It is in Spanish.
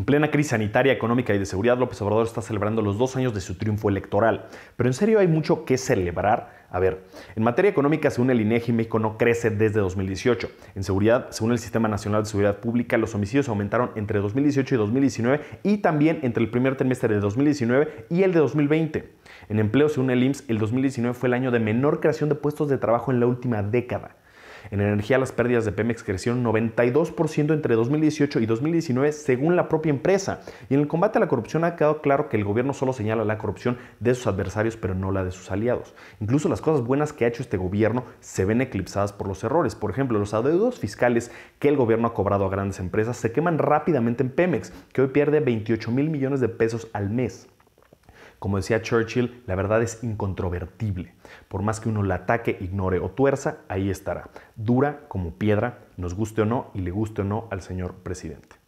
En plena crisis sanitaria, económica y de seguridad, López Obrador está celebrando los dos años de su triunfo electoral. Pero en serio hay mucho que celebrar. A ver, en materia económica, según el INEGI, México no crece desde 2018. En seguridad, según el Sistema Nacional de Seguridad Pública, los homicidios aumentaron entre 2018 y 2019 y también entre el primer trimestre de 2019 y el de 2020. En empleo, según el IMSS, el 2019 fue el año de menor creación de puestos de trabajo en la última década. En energía, las pérdidas de Pemex crecieron 92% entre 2018 y 2019, según la propia empresa. Y en el combate a la corrupción ha quedado claro que el gobierno solo señala la corrupción de sus adversarios, pero no la de sus aliados. Incluso las cosas buenas que ha hecho este gobierno se ven eclipsadas por los errores. Por ejemplo, los adeudos fiscales que el gobierno ha cobrado a grandes empresas se queman rápidamente en Pemex, que hoy pierde 28 mil millones de pesos al mes. Como decía Churchill, la verdad es incontrovertible. Por más que uno la ataque, ignore o tuerza, ahí estará. Dura como piedra, nos guste o no y le guste o no al señor presidente.